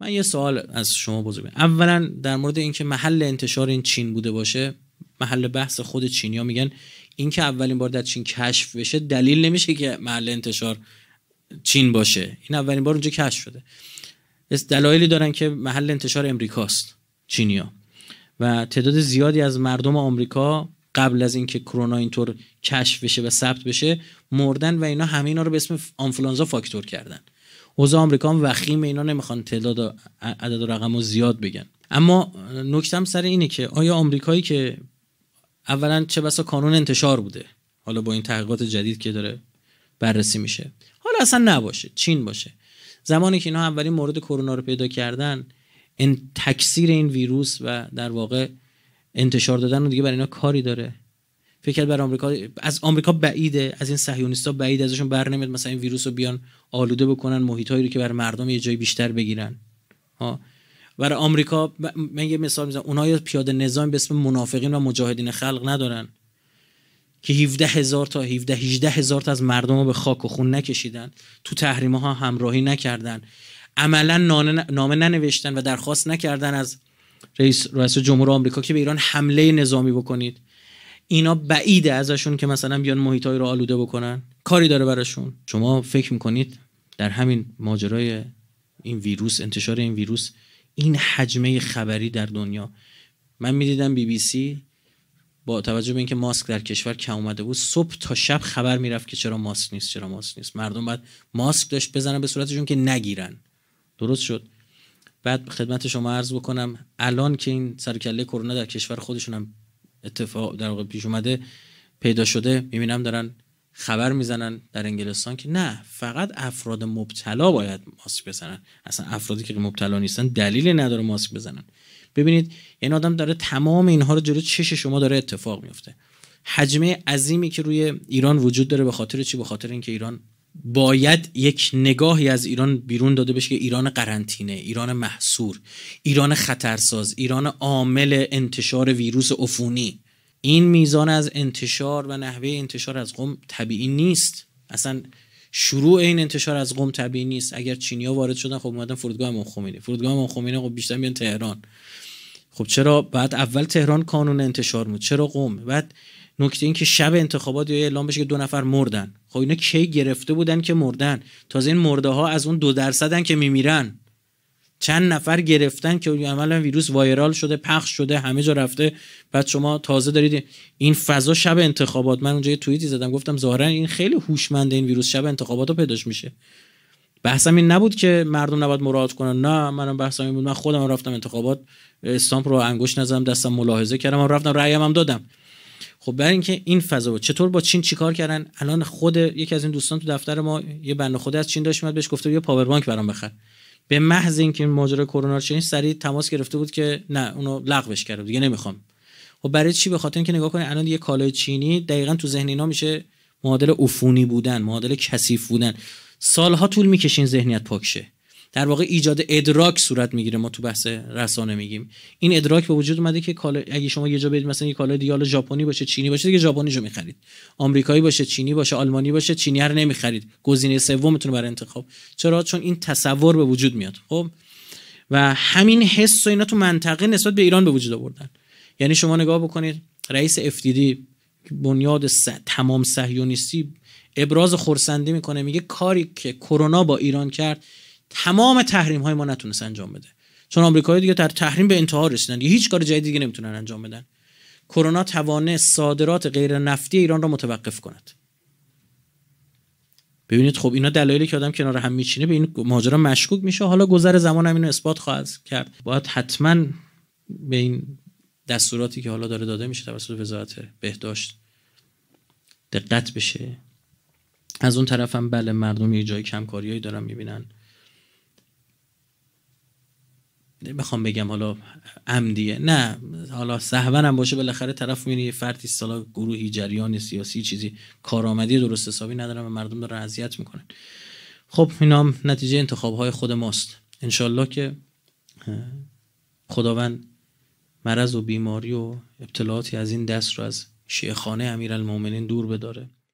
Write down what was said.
من یه سوال از شما بزرگم اولا در مورد اینکه محل انتشار این چین بوده باشه محل بحث خود ها میگن اینکه اولین بار در چین کشف بشه دلیل نمیشه که محل انتشار چین باشه این اولین بار اونجا کشف شده دلایلی دارن که محل انتشار امریکاست چینیا و تعداد زیادی از مردم آمریکا قبل از اینکه کرونا اینطور کشف بشه و ثبت بشه مردن و اینا همه اینا رو به اسم آنفولانزا فاکتور کردن اوضاع آمریکا هم وخیم اینا نمیخوان تعداد عدد و رقم رو زیاد بگن اما نکتم سر اینه که آیا آمریکایی که اولا چه بسا کانون انتشار بوده حالا با این تحقیقات جدید که داره بررسی میشه حالا اصلا نباشه چین باشه زمانی که اینا اولین مورد کرونا رو پیدا کردن این تکثیر این ویروس و در واقع انتشار دادن و دیگه برای اینا کاری داره فکر بر آمریکا از آمریکا بعیده از این ها بعید ازشون بر نمیاد مثلا این ویروس رو بیان آلوده بکنن هایی رو که بر مردم یه جای بیشتر بگیرن ها برای آمریکا من یه مثال میزنم اونها پیاده نظام به اسم منافقین و مجاهدین خلق ندارن که 17 هزار تا 17 18 هزار تا از مردم رو به خاک و خون نکشیدن تو تحریم ها همراهی نکردن عملا نامه ننوشتن و درخواست نکردن از رئیس رئیس جمهور آمریکا که به ایران حمله نظامی بکنید اینا بعیده ازشون که مثلا بیان محیطای رو آلوده بکنن کاری داره براشون شما فکر میکنید در همین ماجرای این ویروس انتشار این ویروس این حجمه خبری در دنیا من میدیدم بی بی سی با توجه به اینکه ماسک در کشور کم اومده بود صبح تا شب خبر میرفت که چرا ماسک نیست چرا ماسک نیست مردم باید ماسک داشت بزنن به صورتشون که نگیرن درست شد بعد خدمت شما عرض بکنم الان که این سرکله کرونا در کشور خودشون هم اتفاق در واقع پیش اومده پیدا شده میبینم دارن خبر میزنن در انگلستان که نه فقط افراد مبتلا باید ماسک بزنن اصلا افرادی که مبتلا نیستن دلیلی نداره ماسک بزنن ببینید این آدم داره تمام اینها رو جلو چش شما داره اتفاق میفته حجمه عظیمی که روی ایران وجود داره به خاطر چی به خاطر اینکه ایران باید یک نگاهی از ایران بیرون داده بشه که ایران قرنطینه، ایران محصور، ایران خطرساز، ایران عامل انتشار ویروس عفونی. این میزان از انتشار و نحوه انتشار از قوم طبیعی نیست. اصلا شروع این انتشار از قوم طبیعی نیست. اگر چینیا وارد شدن خب اومدن فرودگاه امام خمینی. فرودگاه امام خب بیشتر میان تهران. خب چرا بعد اول تهران کانون انتشار بود؟ چرا قوم بعد نکته این که شب انتخابات یه اعلام بشه که دو نفر مردن خب اینا کی گرفته بودن که مردن تازه این مرده ها از اون دو درصدن که میمیرن چند نفر گرفتن که عملا ویروس وایرال شده پخش شده همه جا رفته بعد شما تازه دارید این فضا شب انتخابات من اونجا یه توییتی زدم گفتم ظاهرا این خیلی هوشمند این ویروس شب انتخابات رو پیداش میشه بحثم این نبود که مردم نباید مراد کنن نه منم بحثم این بود من خودم رفتم انتخابات استامپ رو انگشت نزدم دستم ملاحظه کردم رفتم رأیم دادم خب برای اینکه این فضا بود چطور با چین چیکار کردن الان خود یکی از این دوستان تو دفتر ما یه بنده خدا از چین داشت میاد بهش گفته یه پاور بانک برام بخر به محض اینکه ماجرا کرونا چین سریع تماس گرفته بود که نه اونو لغوش کرده دیگه نمیخوام خب برای چی به خاطر اینکه نگاه کنید الان یه کالای چینی دقیقا تو ذهن اینا میشه معادل عفونی بودن معادل کثیف بودن سالها طول میکشین ذهنیت پاکشه در واقع ایجاد ادراک صورت میگیره ما تو بحث رسانه میگیم این ادراک به وجود اومده که کالا اگه شما یه جا برید مثلا یه کالا دیال ژاپنی باشه چینی باشه دیگه جو میخرید آمریکایی باشه چینی باشه آلمانی باشه چینی رو نمیخرید گزینه سومتون برای انتخاب چرا چون این تصور به وجود میاد خب و همین حس و اینا تو منطقه نسبت به ایران به وجود آوردن یعنی شما نگاه بکنید رئیس دی بنیاد س... تمام صهیونیستی ابراز خرسندی میکنه میگه کاری که کرونا با ایران کرد تمام تحریم های ما نتونست انجام بده چون آمریکایی دیگه در تحریم به انتها رسیدن یه هیچ کار جدیدی دیگه نمیتونن انجام بدن کرونا توانه صادرات غیر نفتی ایران را متوقف کند ببینید خب اینا دلایلی که آدم کنار هم میچینه به این ماجرا مشکوک میشه حالا گذر زمان هم اینو اثبات خواهد کرد باید حتما به این دستوراتی که حالا داره داده میشه توسط وزارت بهداشت دقت بشه از اون طرف بله مردم یه جایی کمکاریایی دارن میبینن بخوام بگم حالا عمدیه نه حالا هم باشه بالاخره طرف میره یه فرد سالا گروهی جریان سیاسی چیزی کارآمدی درست حسابی ندارن و مردم دارن اذیت میکنن خب اینا نتیجه انتخاب های خود ماست انشالله که خداوند مرض و بیماری و ابتلاعاتی از این دست رو از شیخانه امیرالمومنین دور بداره